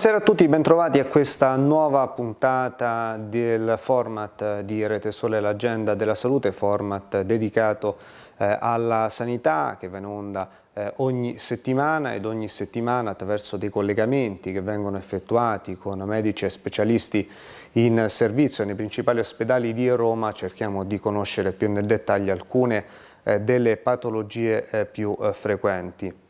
Buonasera a tutti, bentrovati a questa nuova puntata del format di Rete Sole, l'agenda della salute, format dedicato eh, alla sanità che va in onda eh, ogni settimana ed ogni settimana attraverso dei collegamenti che vengono effettuati con medici e specialisti in servizio nei principali ospedali di Roma cerchiamo di conoscere più nel dettaglio alcune eh, delle patologie eh, più eh, frequenti.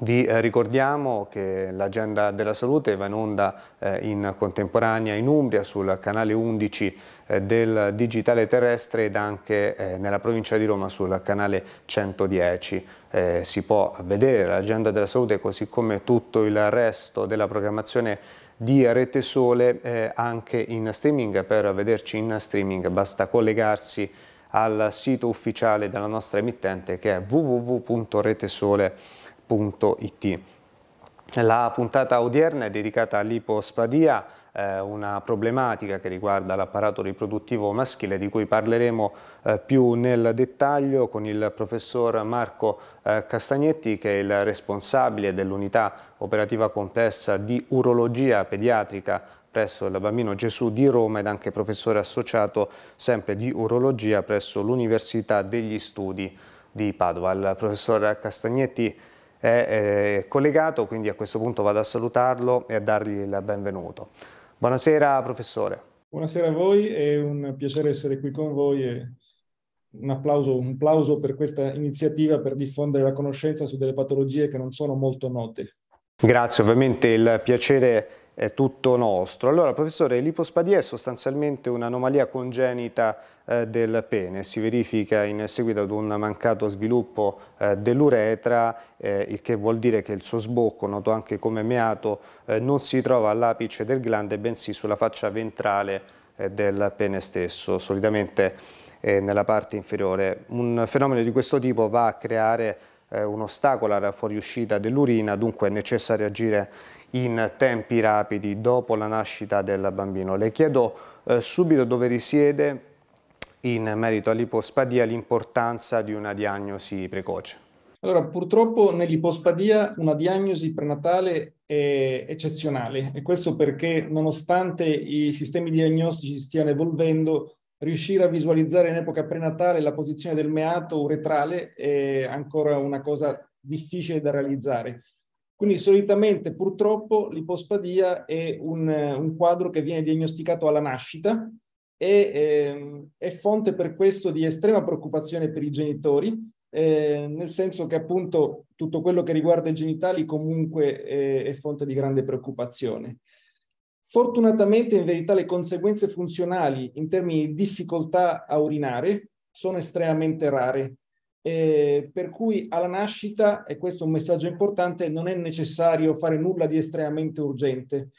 Vi eh, ricordiamo che l'agenda della salute va in onda eh, in contemporanea in Umbria sul canale 11 eh, del digitale terrestre ed anche nella provincia di Roma sul canale 110. Si può vedere l'agenda della salute così come tutto il resto della programmazione di Rete Sole anche in streaming. Per vederci in streaming basta collegarsi al sito ufficiale della nostra emittente che è www.retesole.com www.ipoterapia.it. La puntata odierna è dedicata all'ipospadia, eh, una problematica che riguarda l'apparato riproduttivo maschile di cui parleremo eh, più nel dettaglio con il professor Marco eh, Castagnetti che è il responsabile dell'unità operativa complessa di urologia pediatrica presso il Bambino Gesù di Roma ed anche professore associato sempre di urologia presso l'Università degli Studi di Padova. Il professor Castagnetti è, è collegato, quindi a questo punto vado a salutarlo e a dargli il benvenuto. Buonasera professore. Buonasera a voi, è un piacere essere qui con voi e un applauso, un applauso per questa iniziativa per diffondere la conoscenza su delle patologie che non sono molto note. Grazie, ovviamente il piacere è tutto nostro. Allora, professore, l'ipospadia è sostanzialmente un'anomalia congenita eh, del pene, si verifica in seguito ad un mancato sviluppo eh, dell'uretra, eh, il che vuol dire che il suo sbocco, noto anche come meato, eh, non si trova all'apice del glande, bensì sulla faccia ventrale eh, del pene stesso, solitamente eh, nella parte inferiore. Un fenomeno di questo tipo va a creare un ostacolo alla fuoriuscita dell'urina, dunque è necessario agire in tempi rapidi dopo la nascita del bambino. Le chiedo eh, subito dove risiede in merito all'ipospadia l'importanza di una diagnosi precoce. Allora, purtroppo nell'ipospadia una diagnosi prenatale è eccezionale e questo perché nonostante i sistemi diagnostici stiano evolvendo, riuscire a visualizzare in epoca prenatale la posizione del meato uretrale è ancora una cosa difficile da realizzare. Quindi solitamente purtroppo l'ipospadia è un, un quadro che viene diagnosticato alla nascita e eh, è fonte per questo di estrema preoccupazione per i genitori, eh, nel senso che appunto tutto quello che riguarda i genitali comunque è, è fonte di grande preoccupazione. Fortunatamente in verità le conseguenze funzionali in termini di difficoltà a urinare sono estremamente rare eh, per cui alla nascita, e questo è un messaggio importante, non è necessario fare nulla di estremamente urgente.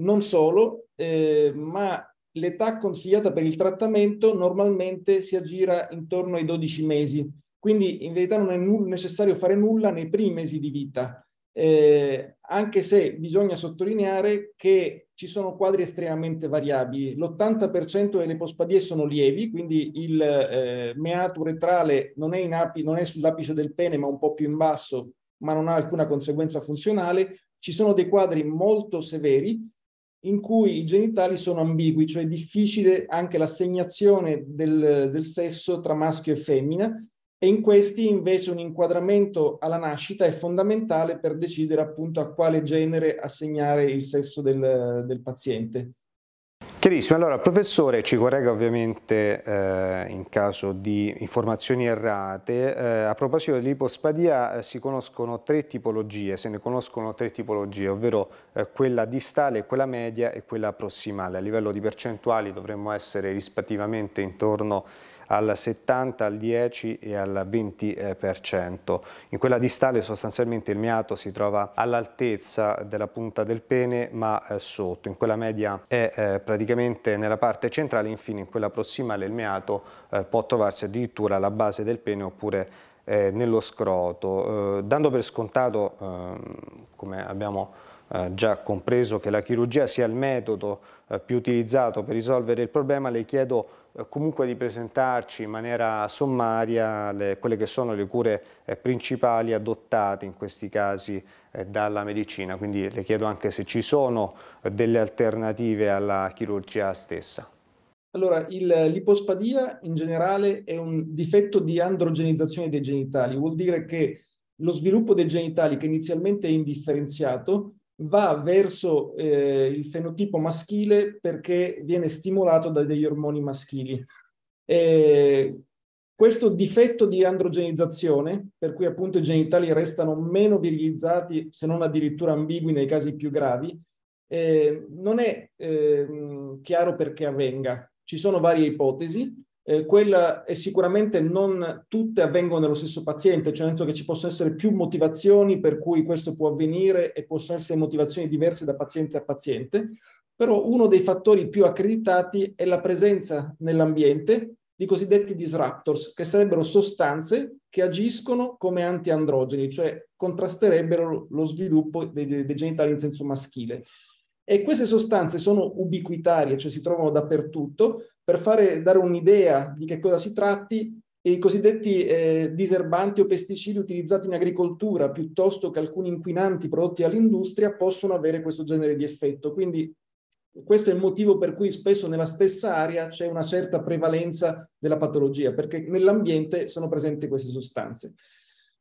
Non solo, eh, ma l'età consigliata per il trattamento normalmente si aggira intorno ai 12 mesi, quindi in verità non è necessario fare nulla nei primi mesi di vita eh, anche se bisogna sottolineare che ci sono quadri estremamente variabili. L'80% delle pospadie sono lievi, quindi il eh, meato uretrale non è, api, non è sull'apice del pene, ma un po' più in basso, ma non ha alcuna conseguenza funzionale. Ci sono dei quadri molto severi in cui i genitali sono ambigui, cioè è difficile anche l'assegnazione del, del sesso tra maschio e femmina, e in questi invece un inquadramento alla nascita è fondamentale per decidere appunto a quale genere assegnare il sesso del, del paziente. Chiarissimo, allora professore ci corregga ovviamente eh, in caso di informazioni errate, eh, a proposito dell'ipospadia eh, si conoscono tre tipologie, se ne conoscono tre tipologie, ovvero eh, quella distale, quella media e quella prossimale, a livello di percentuali dovremmo essere rispettivamente intorno al 70, al 10 e al 20%. Eh, in quella distale sostanzialmente il miato si trova all'altezza della punta del pene ma eh, sotto, in quella media è eh, praticamente nella parte centrale, infine in quella prossimale il miato può trovarsi addirittura alla base del pene oppure nello scroto, dando per scontato, ehm, come abbiamo già compreso che la chirurgia sia il metodo più utilizzato per risolvere il problema, le chiedo eh, comunque di presentarci in maniera sommaria le, quelle che sono le cure eh, principali adottate in questi casi eh, dalla medicina, quindi le chiedo anche se ci sono delle alternative alla chirurgia stessa. Allora, l'ipospadia in generale è un difetto di androgenizzazione dei genitali, vuol dire che lo sviluppo dei genitali che inizialmente è indifferenziato va verso eh, il fenotipo maschile perché viene stimolato da degli ormoni maschili. E questo difetto di androgenizzazione, per cui appunto i genitali restano meno virilizzati, se non addirittura ambigui nei casi più gravi, eh, non è eh, chiaro perché avvenga. Ci sono varie ipotesi, eh, quella è sicuramente non tutte avvengono nello stesso paziente, cioè nel senso che ci possono essere più motivazioni per cui questo può avvenire e possono essere motivazioni diverse da paziente a paziente, però uno dei fattori più accreditati è la presenza nell'ambiente di cosiddetti disruptors, che sarebbero sostanze che agiscono come antiandrogeni, cioè contrasterebbero lo sviluppo dei, dei genitali in senso maschile. E queste sostanze sono ubiquitarie, cioè si trovano dappertutto, per fare, dare un'idea di che cosa si tratti, i cosiddetti eh, diserbanti o pesticidi utilizzati in agricoltura piuttosto che alcuni inquinanti prodotti dall'industria possono avere questo genere di effetto. Quindi questo è il motivo per cui spesso nella stessa area c'è una certa prevalenza della patologia, perché nell'ambiente sono presenti queste sostanze.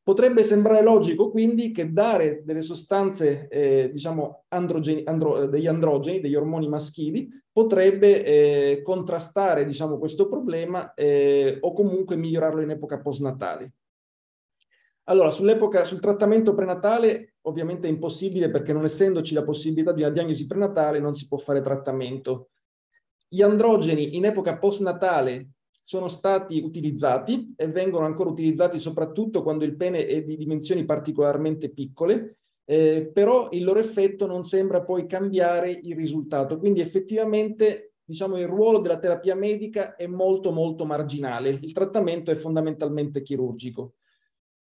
Potrebbe sembrare logico quindi che dare delle sostanze, eh, diciamo, androgeni, andro, eh, degli androgeni, degli ormoni maschili, potrebbe eh, contrastare diciamo, questo problema eh, o comunque migliorarlo in epoca postnatale. Allora, sull'epoca, sul trattamento prenatale ovviamente è impossibile perché non essendoci la possibilità di una diagnosi prenatale non si può fare trattamento. Gli androgeni in epoca postnatale sono stati utilizzati e vengono ancora utilizzati soprattutto quando il pene è di dimensioni particolarmente piccole, eh, però il loro effetto non sembra poi cambiare il risultato. Quindi effettivamente diciamo, il ruolo della terapia medica è molto molto marginale, il trattamento è fondamentalmente chirurgico.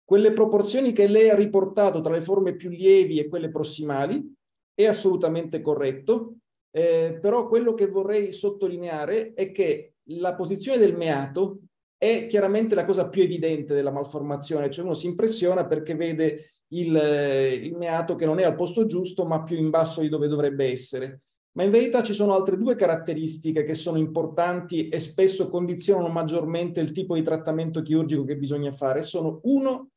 Quelle proporzioni che lei ha riportato tra le forme più lievi e quelle prossimali è assolutamente corretto, eh, però quello che vorrei sottolineare è che la posizione del meato è chiaramente la cosa più evidente della malformazione, cioè uno si impressiona perché vede il, eh, il, meato che non è al posto giusto, ma più in basso di dove dovrebbe essere. Ma in verità ci sono altre due caratteristiche che sono importanti e spesso condizionano maggiormente il tipo di trattamento chirurgico che bisogna fare. Sono uno,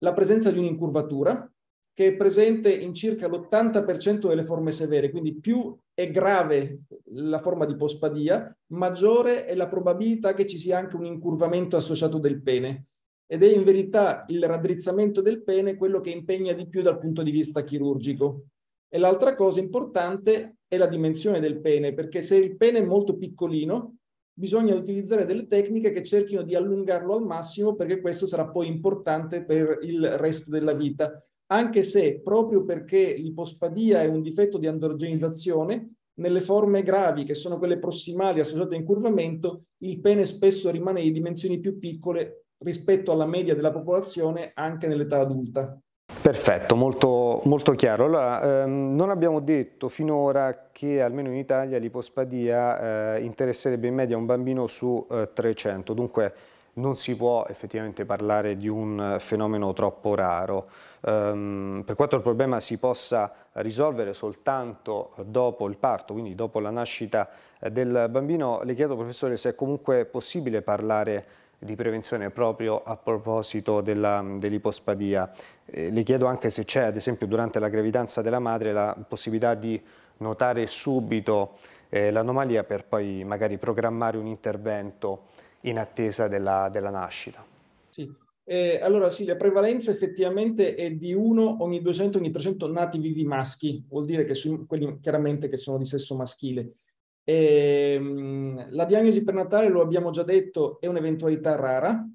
la presenza di un'incurvatura, che è presente in circa l'80% delle forme severe, quindi più è grave la forma di pospadia, maggiore è la probabilità che ci sia anche un incurvamento associato del pene. Ed è in verità il raddrizzamento del pene quello che impegna di più dal punto di vista chirurgico. E l'altra cosa importante è la dimensione del pene, perché se il pene è molto piccolino, bisogna utilizzare delle tecniche che cerchino di allungarlo al massimo, perché questo sarà poi importante per il resto della vita anche se proprio perché l'ipospadia è un difetto di androgenizzazione, nelle forme gravi, che sono quelle prossimali associate a incurvamento, il pene spesso rimane di dimensioni più piccole rispetto alla media della popolazione anche nell'età adulta. Perfetto, molto, molto chiaro. Allora, ehm, non abbiamo detto finora che almeno in Italia l'ipospadia eh, interesserebbe in media un bambino su eh, 300, dunque non si può effettivamente parlare di un eh, fenomeno troppo raro. Um, per quanto il problema si possa risolvere soltanto dopo il parto, quindi dopo la nascita eh, del bambino, le chiedo professore se è comunque possibile parlare di prevenzione proprio a proposito dell'ipospadia. eh, le chiedo anche se c'è, ad esempio, durante la gravidanza della madre la possibilità di notare subito eh, l'anomalia per poi magari programmare un intervento in attesa della, della nascita. Sì. Eh, allora sì, la prevalenza effettivamente è di 1 ogni 200, ogni 300 nati vivi maschi, vuol dire che su, quelli chiaramente che sono di sesso maschile. Eh, la diagnosi prenatale, lo abbiamo già detto, è un'eventualità rara.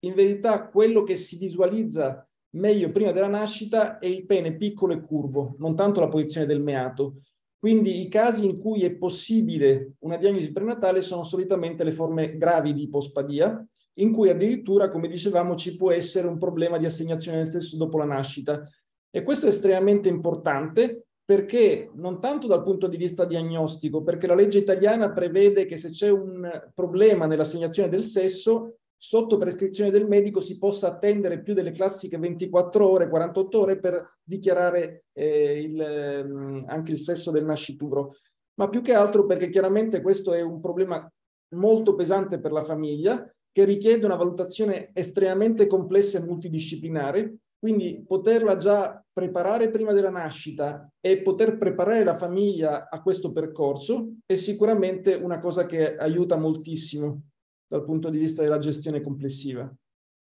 In verità quello che si visualizza meglio prima della nascita è il pene piccolo e curvo, non tanto la posizione del meato. Quindi i casi in cui è possibile una diagnosi prenatale sono solitamente le forme gravi di ipospadia, in cui addirittura, come dicevamo, ci può essere un problema di assegnazione del sesso dopo la nascita. E questo è estremamente importante perché non tanto dal punto di vista diagnostico, perché la legge italiana prevede che se c'è un problema nell'assegnazione del sesso, sotto prescrizione del medico si possa attendere più delle classiche 24 ore, 48 ore per dichiarare eh, il, ehm, anche il sesso del nascituro, ma più che altro perché chiaramente questo è un problema molto pesante per la famiglia che richiede una valutazione estremamente complessa e multidisciplinare, quindi poterla già preparare prima della nascita e poter preparare la famiglia a questo percorso è sicuramente una cosa che aiuta moltissimo dal punto di vista della gestione complessiva.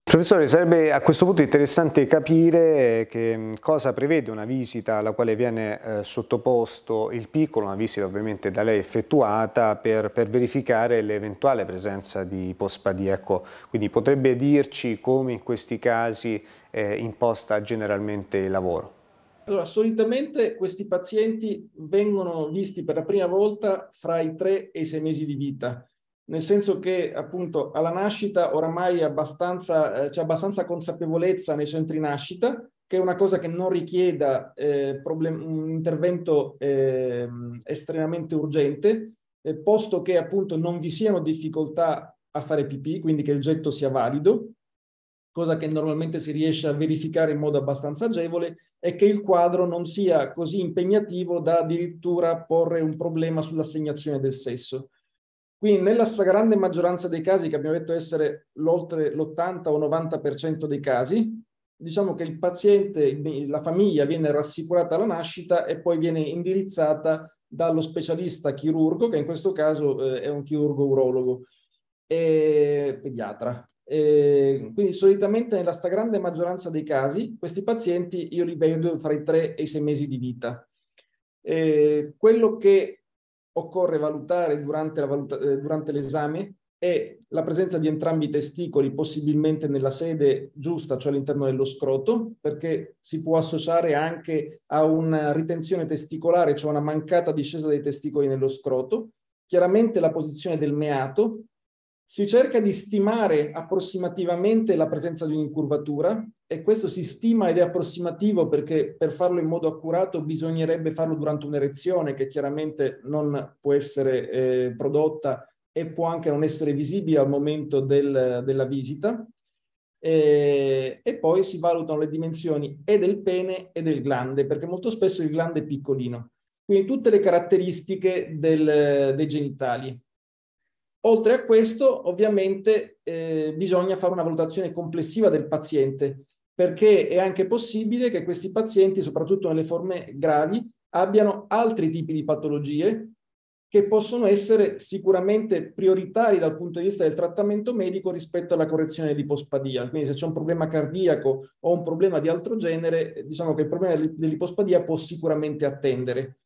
Professore, sarebbe a questo punto interessante capire eh, che mm, cosa prevede una visita alla quale viene eh, sottoposto il piccolo, una visita ovviamente da lei effettuata per, per verificare l'eventuale presenza di pospadiaco. Ecco. Quindi potrebbe dirci come in questi casi eh, imposta generalmente il lavoro? Allora, solitamente questi pazienti vengono visti per la prima volta fra i 3 e i 6 mesi di vita nel senso che appunto alla nascita oramai abbastanza, eh, c'è abbastanza consapevolezza nei centri nascita, che è una cosa che non richieda eh, problem- un intervento eh, estremamente urgente, eh, posto che appunto non vi siano difficoltà a fare pipì, quindi che il getto sia valido, cosa che normalmente si riesce a verificare in modo abbastanza agevole, e che il quadro non sia così impegnativo da addirittura porre un problema sull'assegnazione del sesso. Quindi nella stragrande maggioranza dei casi, che abbiamo detto essere l'oltre l'80 o 90% dei casi, diciamo che il paziente, la famiglia viene rassicurata alla nascita e poi viene indirizzata dallo specialista chirurgo, che in questo caso eh, è un chirurgo urologo e pediatra. E quindi solitamente nella stragrande maggioranza dei casi questi pazienti io li vedo fra i 3 e i 6 mesi di vita. E quello che occorre valutare durante, valuta- eh, durante l'esame è la presenza di entrambi i testicoli, possibilmente nella sede giusta, cioè all'interno dello scroto, perché si può associare anche a una ritenzione testicolare, cioè una mancata discesa dei testicoli nello scroto. Chiaramente la posizione del meato, si cerca di stimare approssimativamente la presenza di un'incurvatura e questo si stima ed è approssimativo perché per farlo in modo accurato bisognerebbe farlo durante un'erezione che chiaramente non può essere eh, prodotta e può anche non essere visibile al momento del, della visita. E, eh, e, poi si valutano le dimensioni e del pene e del glande perché molto spesso il glande è piccolino. Quindi tutte le caratteristiche del, dei genitali. Oltre a questo, ovviamente, eh, bisogna fare una valutazione complessiva del paziente, perché è anche possibile che questi pazienti, soprattutto nelle forme gravi, abbiano altri tipi di patologie che possono essere sicuramente prioritari dal punto di vista del trattamento medico rispetto alla correzione dell'ipospadia. Quindi se c'è un problema cardiaco o un problema di altro genere, diciamo che il problema dell'ipospadia può sicuramente attendere.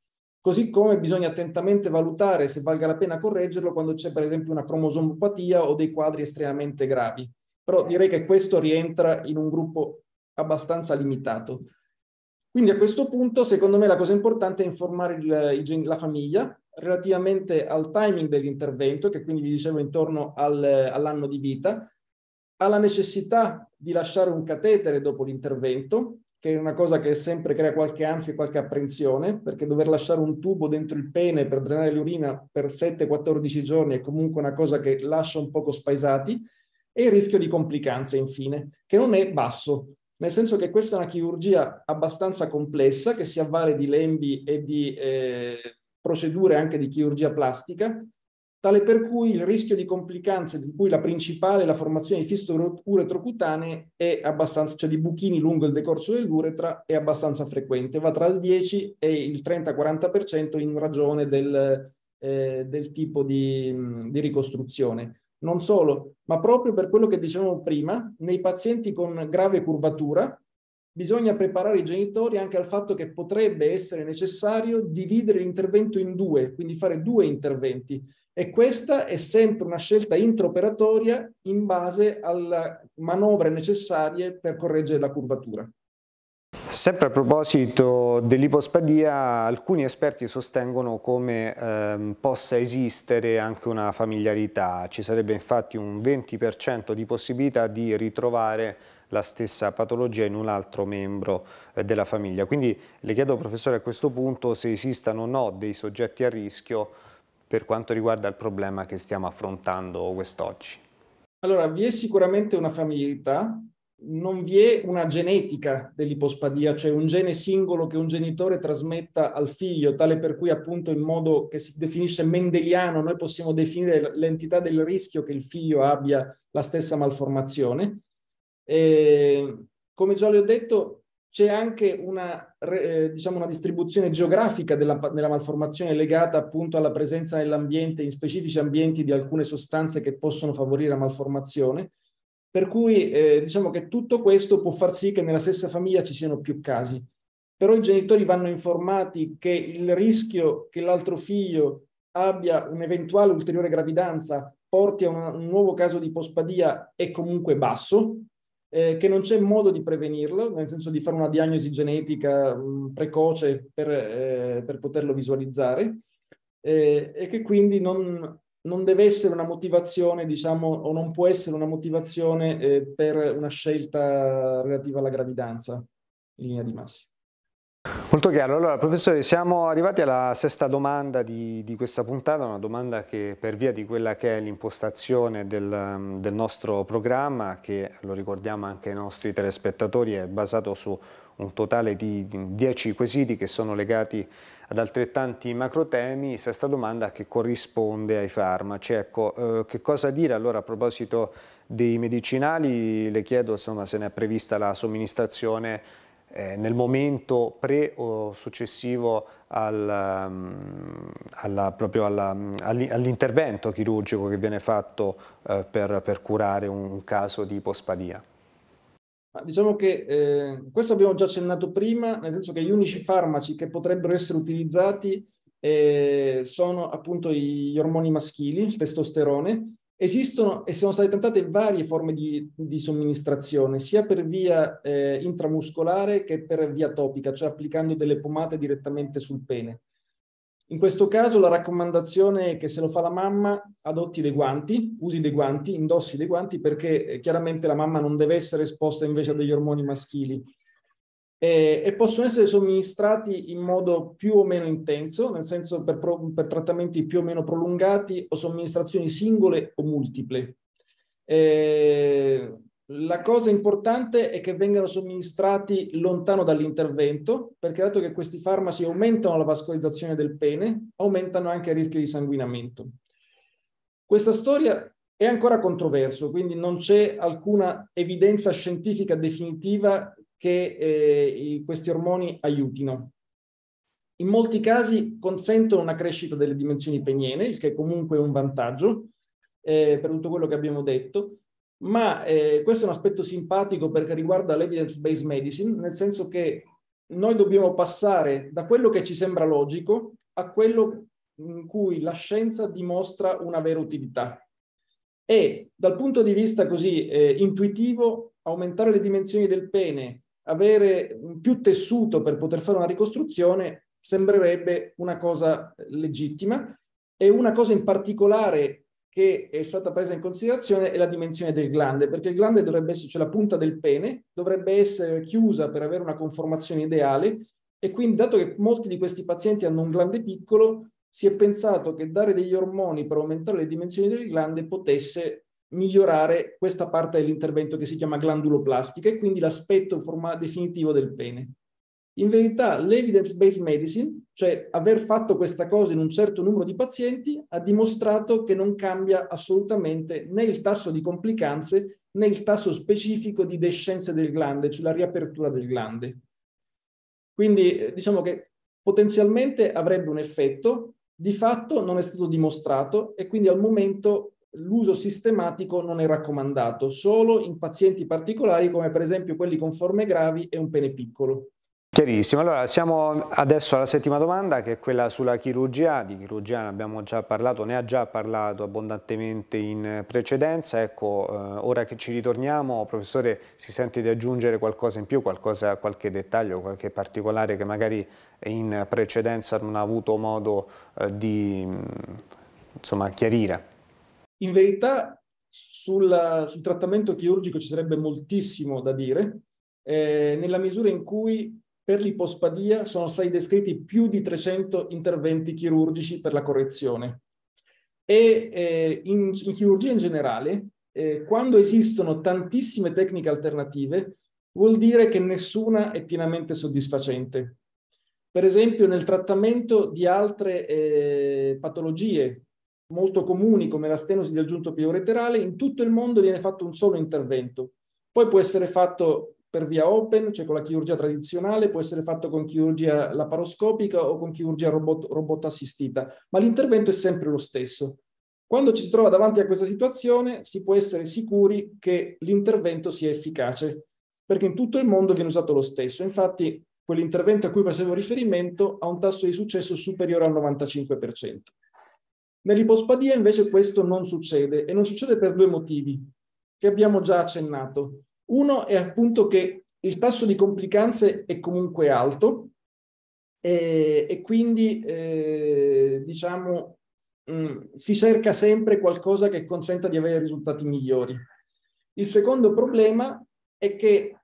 Così come bisogna attentamente valutare se valga la pena correggerlo quando c'è per esempio una cromosomopatia o dei quadri estremamente gravi. Però direi che questo rientra in un gruppo abbastanza limitato. Quindi a questo punto, secondo me, la cosa importante è informare il, il, la famiglia relativamente al timing dell'intervento, che quindi vi dicevo intorno al, all'anno di vita, alla necessità di lasciare un catetere dopo l'intervento, che è una cosa che sempre crea qualche ansia e qualche apprensione, perché dover lasciare un tubo dentro il pene per drenare l'urina per 7-14 giorni è comunque una cosa che lascia un poco spaesati, e il rischio di complicanze, infine, che non è basso, nel senso che questa è una chirurgia abbastanza complessa che si avvale di lembi e di eh, procedure anche di chirurgia plastica, tale per cui il rischio di complicanze, di cui la principale è la formazione di fistole uretrocutanee, è abbastanza, cioè di buchini lungo il decorso dell'uretra, è abbastanza frequente, va tra il 10 e il 30-40% in ragione del, eh, del tipo di, di ricostruzione. Non solo, ma proprio per quello che dicevamo prima, nei pazienti con grave curvatura, bisogna preparare i genitori anche al fatto che potrebbe essere necessario dividere l'intervento in due, quindi fare due interventi. E questa è sempre una scelta intraoperatoria in base alle manovre necessarie per correggere la curvatura. Sempre a proposito dell'ipospadia, alcuni esperti sostengono come ehm, possa esistere anche una familiarità. Ci sarebbe infatti un 20% di possibilità di ritrovare la stessa patologia in un altro membro eh, della famiglia. Quindi le chiedo, professore, a questo punto se esistano o no dei soggetti a rischio per quanto riguarda il problema che stiamo affrontando quest'oggi. Allora, vi è sicuramente una familiarità, non vi è una genetica dell'ipospadia, cioè un gene singolo che un genitore trasmetta al figlio, tale per cui appunto in modo che si definisce mendeliano noi possiamo definire l'entità del rischio che il figlio abbia la stessa malformazione. Eh, come già le ho detto, c'è anche una, eh, diciamo una distribuzione geografica della, della, malformazione legata appunto alla presenza nell'ambiente, in specifici ambienti, di alcune sostanze che possono favorire la malformazione. Per cui eh, diciamo che tutto questo può far sì che nella stessa famiglia ci siano più casi. Però i genitori vanno informati che il rischio che l'altro figlio abbia un'eventuale ulteriore gravidanza porti a una, un nuovo caso di pospadia è comunque basso, eh, che non c'è modo di prevenirlo, nel senso di fare una diagnosi genetica mh, mm, precoce per, eh, per, poterlo visualizzare eh, e che quindi non, non, deve essere una motivazione, diciamo, o non può essere una motivazione eh, per una scelta relativa alla gravidanza in linea di massima. Molto chiaro, allora professore siamo arrivati alla sesta domanda di, di, questa puntata, una domanda che per via di quella che è l'impostazione del, del, nostro programma, che lo ricordiamo anche ai nostri telespettatori, è basato su un totale di 10 quesiti che sono legati ad altrettanti macrotemi, sesta domanda che corrisponde ai farmaci. Cioè, ecco, eh, che cosa dire allora a proposito dei medicinali? Le chiedo insomma, se ne è prevista la somministrazione eh, nel momento pre o successivo al, ehm, alla, alla, all'intervento chirurgico che viene fatto eh, per, per, curare un, un caso di ipospadia? Diciamo che eh, questo abbiamo già accennato prima, nel senso che gli unici farmaci che potrebbero essere utilizzati eh, sono appunto gli ormoni maschili, il testosterone, Esistono e sono state tentate varie forme di, di somministrazione, sia per via eh, intramuscolare che per via topica, cioè applicando delle pomate direttamente sul pene. In questo caso la raccomandazione è che se lo fa la mamma adotti dei guanti, usi dei guanti, indossi dei guanti perché eh, chiaramente la mamma non deve essere esposta invece a degli ormoni maschili e, e possono essere somministrati in modo più o meno intenso, nel senso per, pro, per trattamenti più o meno prolungati o somministrazioni singole o multiple. Eh, la cosa importante è che vengano somministrati lontano dall'intervento, perché dato che questi farmaci aumentano la vascolizzazione del pene, aumentano anche il rischio di sanguinamento. Questa storia è ancora controverso, quindi non c'è alcuna evidenza scientifica definitiva che eh, questi ormoni aiutino. In molti casi consentono una crescita delle dimensioni peniene, il che è comunque un vantaggio eh, per tutto quello che abbiamo detto, ma eh, questo è un aspetto simpatico perché riguarda l'evidence-based medicine, nel senso che noi dobbiamo passare da quello che ci sembra logico a quello in cui la scienza dimostra una vera utilità. E dal punto di vista così eh, intuitivo, aumentare le dimensioni del pene avere più tessuto per poter fare una ricostruzione sembrerebbe una cosa legittima e una cosa in particolare che è stata presa in considerazione è la dimensione del glande, perché il glande dovrebbe essere, cioè la punta del pene, dovrebbe essere chiusa per avere una conformazione ideale e quindi dato che molti di questi pazienti hanno un glande piccolo, si è pensato che dare degli ormoni per aumentare le dimensioni del glande potesse migliorare questa parte dell'intervento che si chiama glanduloplastica e quindi l'aspetto definitivo del pene. In verità l'evidence-based medicine, cioè aver fatto questa cosa in un certo numero di pazienti, ha dimostrato che non cambia assolutamente né il tasso di complicanze né il tasso specifico di descenze del glande, cioè la riapertura del glande. Quindi eh, diciamo che potenzialmente avrebbe un effetto, di fatto non è stato dimostrato e quindi al momento l'uso sistematico non è raccomandato, solo in pazienti particolari come per esempio quelli con forme gravi e un pene piccolo. Chiarissimo, allora siamo adesso alla settima domanda che è quella sulla chirurgia, di chirurgia ne abbiamo già parlato, ne ha già parlato abbondantemente in precedenza, ecco eh, ora che ci ritorniamo professore si sente di aggiungere qualcosa in più, qualcosa, qualche dettaglio, qualche particolare che magari in precedenza non ha avuto modo eh, di mm, insomma, chiarire? In verità sul, sul trattamento chirurgico ci sarebbe moltissimo da dire, eh, nella misura in cui per l'ipospadia sono stati descritti più di 300 interventi chirurgici per la correzione. E eh, in, in, chirurgia in generale, eh, quando esistono tantissime tecniche alternative, vuol dire che nessuna è pienamente soddisfacente. Per esempio, nel trattamento di altre eh, patologie molto comuni come la stenosi del giunto piloreterale, in tutto il mondo viene fatto un solo intervento. Poi può essere fatto per via open, cioè con la chirurgia tradizionale, può essere fatto con chirurgia laparoscopica o con chirurgia robot, robot assistita, ma l'intervento è sempre lo stesso. Quando ci si trova davanti a questa situazione si può essere sicuri che l'intervento sia efficace, perché in tutto il mondo viene usato lo stesso. Infatti quell'intervento a cui facevo riferimento ha un tasso di successo superiore al 95%. Nell'ipospadia invece questo non succede e non succede per due motivi che abbiamo già accennato. Uno è appunto che il tasso di complicanze è comunque alto e, e quindi eh, diciamo mh, mm, si cerca sempre qualcosa che consenta di avere risultati migliori. Il secondo problema è che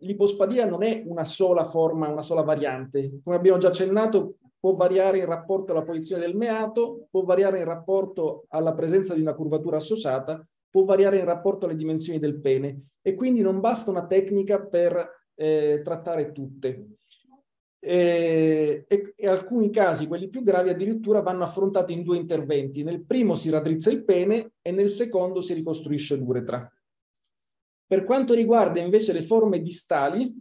l'ipospadia non è una sola forma, una sola variante. Come abbiamo già accennato, può variare in rapporto alla posizione del meato, può variare in rapporto alla presenza di una curvatura associata, può variare in rapporto alle dimensioni del pene e quindi non basta una tecnica per eh, trattare tutte. E, eh, e, e, alcuni casi, quelli più gravi, addirittura vanno affrontati in due interventi. Nel primo si raddrizza il pene e nel secondo si ricostruisce l'uretra. Per quanto riguarda invece le forme distali,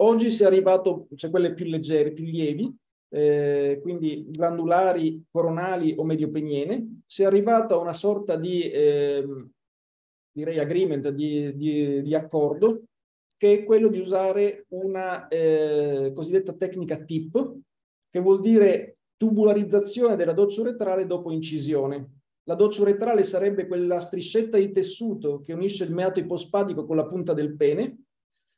oggi si è arrivato, cioè quelle più leggere, più lievi, eh, quindi glandulari coronali o mediopeniene, si è arrivato a una sorta di, eh, direi, agreement, di, di, di, accordo, che è quello di usare una eh, cosiddetta tecnica TIP, che vuol dire tubularizzazione della doccia uretrale dopo incisione. La doccia uretrale sarebbe quella striscetta di tessuto che unisce il meato ipospadico con la punta del pene.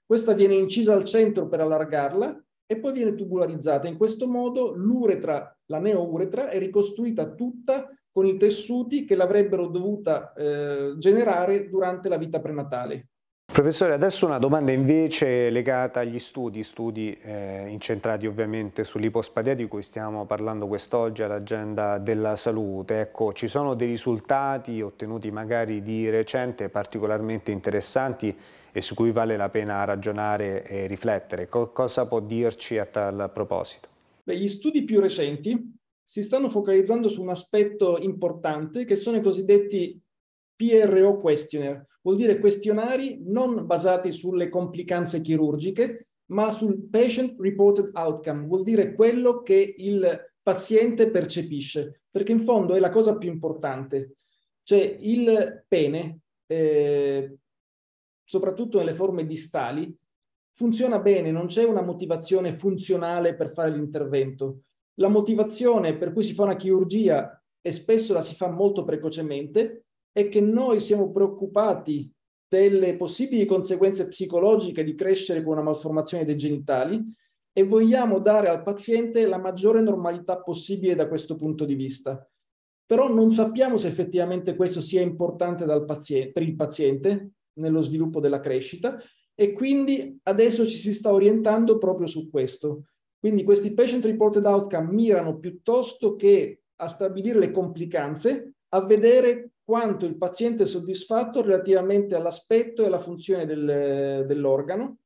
Questa viene incisa al centro per allargarla e poi viene tubularizzata. In questo modo l'uretra, la neouretra, è ricostruita tutta con i tessuti che l'avrebbero dovuta eh, generare durante la vita prenatale. Professore, adesso una domanda invece legata agli studi, studi eh, incentrati ovviamente sull'ipospadia di cui stiamo parlando quest'oggi all'agenda della salute. Ecco, ci sono dei risultati ottenuti magari di recente particolarmente interessanti e su cui vale la pena ragionare e riflettere. Co cosa può dirci a tal proposito? Beh, gli studi più recenti si stanno focalizzando su un aspetto importante che sono i cosiddetti PRO questionnaire Vuol dire questionari non basati sulle complicanze chirurgiche, ma sul patient reported outcome, vuol dire quello che il paziente percepisce, perché in fondo è la cosa più importante. Cioè il pene, eh, soprattutto nelle forme distali, funziona bene, non c'è una motivazione funzionale per fare l'intervento. La motivazione per cui si fa una chirurgia, e spesso la si fa molto precocemente, è che noi siamo preoccupati delle possibili conseguenze psicologiche di crescere con una malformazione dei genitali e vogliamo dare al paziente la maggiore normalità possibile da questo punto di vista. Però non sappiamo se effettivamente questo sia importante paziente, per il paziente nello sviluppo della crescita e quindi adesso ci si sta orientando proprio su questo. Quindi questi patient reported outcome mirano piuttosto che a stabilire le complicanze, a vedere quanto il paziente è soddisfatto relativamente all'aspetto e alla funzione del, dell'organo,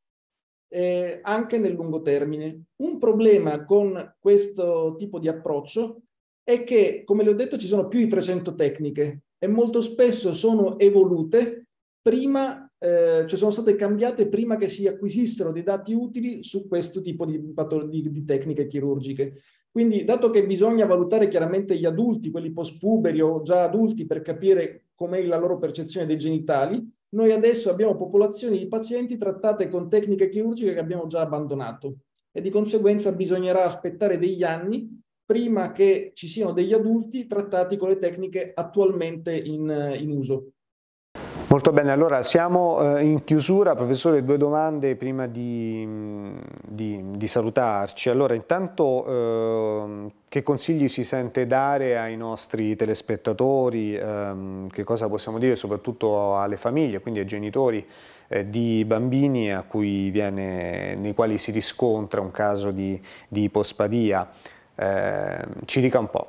eh, anche nel lungo termine. Un problema con questo tipo di approccio è che, come le ho detto, ci sono più di 300 tecniche e molto spesso sono evolute prima, eh, cioè sono state cambiate prima che si acquisissero dei dati utili su questo tipo di, di, di tecniche chirurgiche. Quindi, dato che bisogna valutare chiaramente gli adulti, quelli post-puberi o già adulti, per capire com'è la loro percezione dei genitali, noi adesso abbiamo popolazioni di pazienti trattate con tecniche chirurgiche che abbiamo già abbandonato e di conseguenza bisognerà aspettare degli anni prima che ci siano degli adulti trattati con le tecniche attualmente in, in uso. Molto bene, allora siamo eh, in chiusura, professore due domande prima di, mm, di, di salutarci. Allora intanto eh, che consigli si sente dare ai nostri telespettatori, eh, che cosa possiamo dire soprattutto alle famiglie, quindi ai genitori eh, di bambini viene, nei quali si riscontra un caso di, di ipospadia? Ehm, ci dica un po'.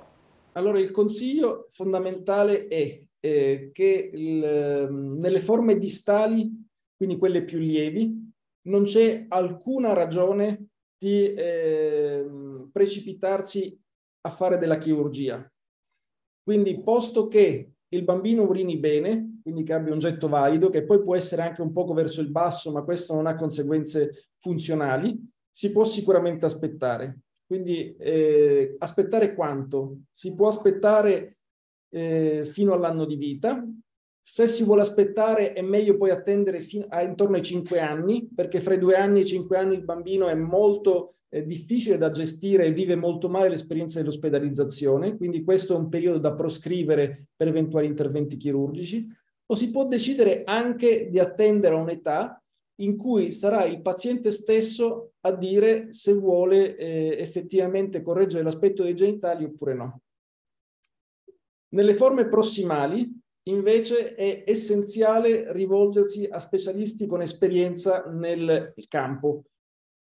Allora il consiglio fondamentale è eh, che il, ehm, nelle forme distali, quindi quelle più lievi, non c'è alcuna ragione di eh, precipitarsi a fare della chirurgia. Quindi, posto che il bambino urini bene, quindi che abbia un getto valido, che poi può essere anche un poco verso il basso, ma questo non ha conseguenze funzionali, si può sicuramente aspettare. Quindi eh, aspettare quanto? Si può aspettare eh, fino all'anno di vita. Se si vuole aspettare è meglio poi attendere a intorno ai 5 anni, perché fra i 2 anni e i 5 anni il bambino è molto eh, difficile da gestire e vive molto male l'esperienza dell'ospedalizzazione, quindi questo è un periodo da proscrivere per eventuali interventi chirurgici. O si può decidere anche di attendere a un'età in cui sarà il paziente stesso a dire se vuole eh, effettivamente correggere l'aspetto dei genitali oppure no. Nelle forme prossimali, invece, è essenziale rivolgersi a specialisti con esperienza nel campo.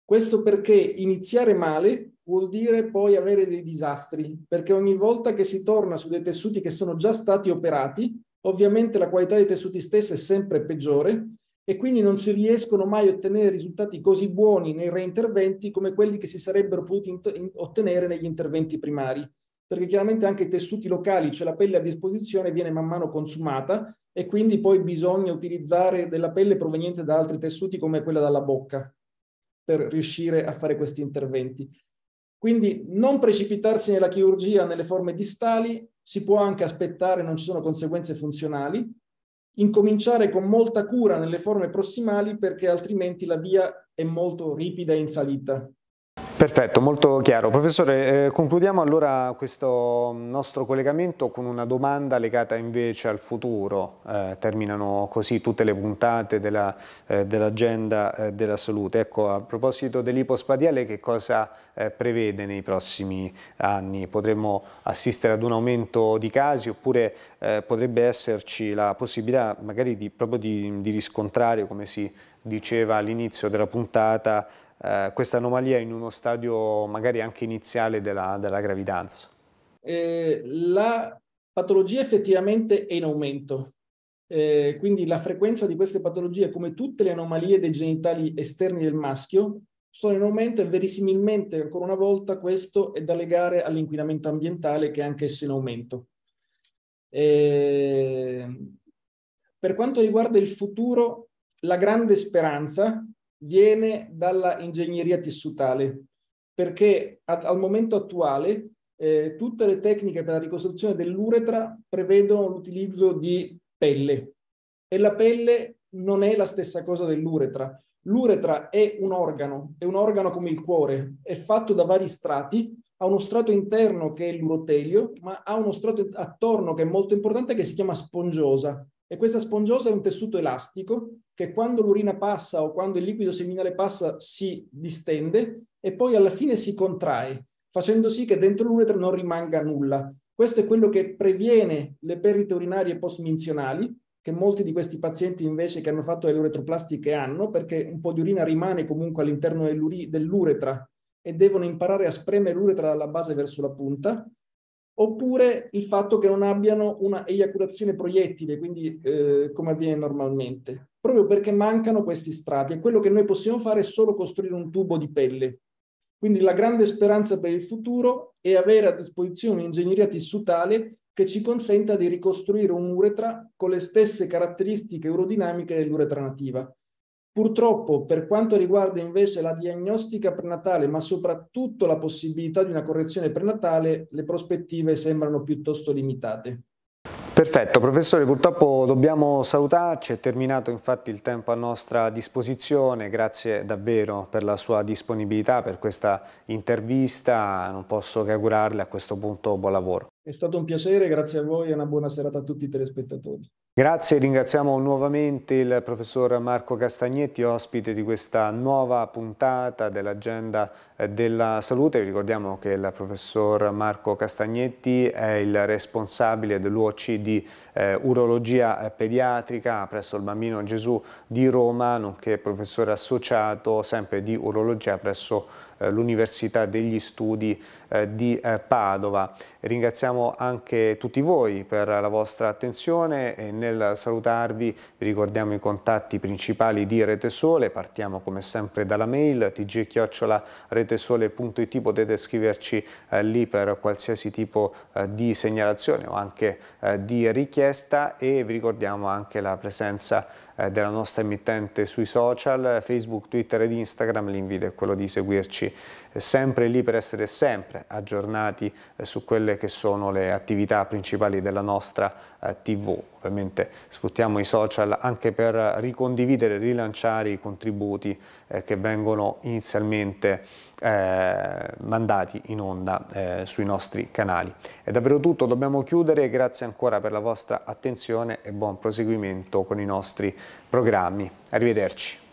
Questo perché iniziare male vuol dire poi avere dei disastri, perché ogni volta che si torna su dei tessuti che sono già stati operati, ovviamente la qualità dei tessuti stessi è sempre peggiore e quindi non si riescono mai a ottenere risultati così buoni nei reinterventi come quelli che si sarebbero potuti ottenere negli interventi primari perché chiaramente anche i tessuti locali, cioè la pelle a disposizione, viene man mano consumata e quindi poi bisogna utilizzare della pelle proveniente da altri tessuti come quella dalla bocca per riuscire a fare questi interventi. Quindi non precipitarsi nella chirurgia nelle forme distali, si può anche aspettare, non ci sono conseguenze funzionali, incominciare con molta cura nelle forme prossimali perché altrimenti la via è molto ripida e in salita. Perfetto, molto chiaro. Professore, eh, concludiamo allora questo nostro collegamento con una domanda legata invece al futuro. Eh, terminano così tutte le puntate eh, dell'agenda dell eh, della salute. Ecco, a proposito dell'ipospadiale, che cosa eh, prevede nei prossimi anni? Potremmo assistere ad un aumento di casi oppure potrebbe esserci la possibilità magari di, proprio di, di riscontrare, come si diceva all'inizio della puntata, eh, questa anomalia in uno stadio magari anche iniziale della, della gravidanza? Eh, la patologia effettivamente è in aumento, eh, quindi la frequenza di queste patologie, come tutte le anomalie dei genitali esterni del maschio, sono in aumento e verisimilmente, ancora una volta, questo è da legare all'inquinamento ambientale che è anch'esso in aumento. Eh, per quanto riguarda il futuro, la grande speranza viene dalla ingegneria tissutale, perché ad, al momento attuale eh, tutte le tecniche per la ricostruzione dell'uretra prevedono l'utilizzo di pelle e la pelle non è la stessa cosa dell'uretra. L'uretra è un organo, è un organo come il cuore, è fatto da vari strati, ha uno strato interno che è l'urotelio, ma ha uno strato attorno che è molto importante che si chiama spongiosa. E questa spongiosa è un tessuto elastico che quando l'urina passa o quando il liquido seminale passa si distende e poi alla fine si contrae, facendo sì che dentro l'uretra non rimanga nulla. Questo è quello che previene le perdite urinarie postminzionali, che molti di questi pazienti invece che hanno fatto le uretroplastiche hanno, perché un po' di urina rimane comunque all'interno dell'uretra e devono imparare a spremere l'uretra dalla base verso la punta oppure il fatto che non abbiano una eiaculazione proiettile, quindi eh, come avviene normalmente, proprio perché mancano questi strati e quello che noi possiamo fare è solo costruire un tubo di pelle. Quindi la grande speranza per il futuro è avere a disposizione un'ingegneria tissutale che ci consenta di ricostruire un uretra con le stesse caratteristiche urodinamiche dell'uretra nativa. Purtroppo, per quanto riguarda invece la diagnostica prenatale, ma soprattutto la possibilità di una correzione prenatale, le prospettive sembrano piuttosto limitate. Perfetto, professore, purtroppo dobbiamo salutarci, è terminato infatti il tempo a nostra disposizione, grazie davvero per la sua disponibilità, per questa intervista, non posso che augurarle a questo punto buon lavoro. È stato un piacere, grazie a voi e una buona serata a tutti i telespettatori. Grazie, ringraziamo nuovamente il professor Marco Castagnetti, ospite di questa nuova puntata dell'Agenda eh, della Salute. Vi ricordiamo che il professor Marco Castagnetti è il responsabile dell'UOC di eh, urologia eh, pediatrica presso il Bambino Gesù di Roma, nonché professore associato sempre di urologia presso eh, l'Università degli Studi eh, di eh, Padova. Ringraziamo anche tutti voi per la vostra attenzione e nel salutarvi vi ricordiamo i contatti principali di Rete Sole, partiamo come sempre dalla mail tg-retesole.it, potete scriverci eh, lì per qualsiasi tipo di segnalazione o anche di richiesta richiesta e vi ricordiamo anche la presenza eh, della nostra emittente sui social, eh, Facebook, Twitter ed Instagram, l'invito è quello di seguirci eh, sempre lì per essere sempre aggiornati eh, su quelle che sono le attività principali della nostra eh, TV. Ovviamente sfruttiamo i social anche per ricondividere e rilanciare i contributi che vengono inizialmente mandati in onda sui nostri canali. È davvero tutto, dobbiamo chiudere, grazie ancora per la vostra attenzione e buon proseguimento con i nostri programmi. Arrivederci.